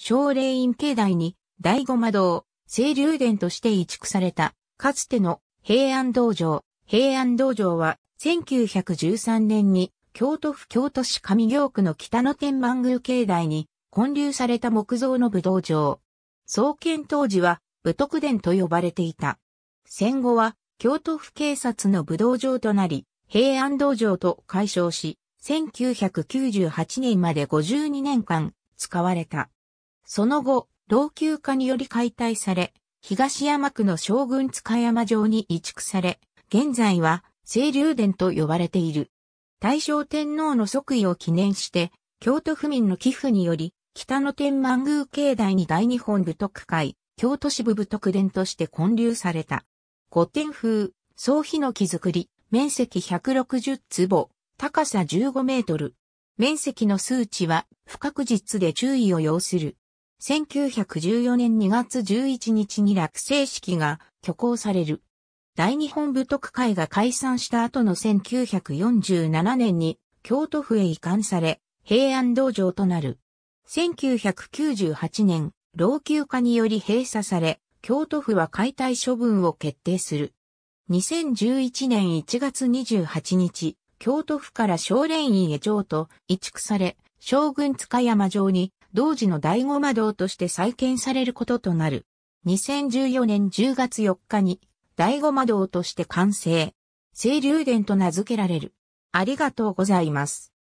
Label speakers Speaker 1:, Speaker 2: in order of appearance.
Speaker 1: 奨励院境内に、醍醐魔道、清流殿として移築された、かつての平安道場。平安道場は、1913年に、京都府京都市上京区の北野天満宮境内に、建立された木造の武道場。創建当時は、武徳殿と呼ばれていた。戦後は、京都府警察の武道場となり、平安道場と解消し、1998年まで52年間、使われた。その後、老朽化により解体され、東山区の将軍塚山城に移築され、現在は清流殿と呼ばれている。大正天皇の即位を記念して、京都府民の寄付により、北野天満宮境内に大日本部徳会、京都支部部徳殿として建立された。古典風、総火の木造り、面積160坪、高さ15メートル。面積の数値は不確実で注意を要する。1914年2月11日に落成式が挙行される。大日本武徳会が解散した後の1947年に京都府へ移管され、平安道場となる。1998年、老朽化により閉鎖され、京都府は解体処分を決定する。2011年1月28日、京都府から少連院へ譲渡、移築され、将軍塚山城に同時の第五魔道として再建されることとなる。2014年10月4日に、第五魔道として完成。清流殿と名付けられる。ありがとうござ
Speaker 2: います。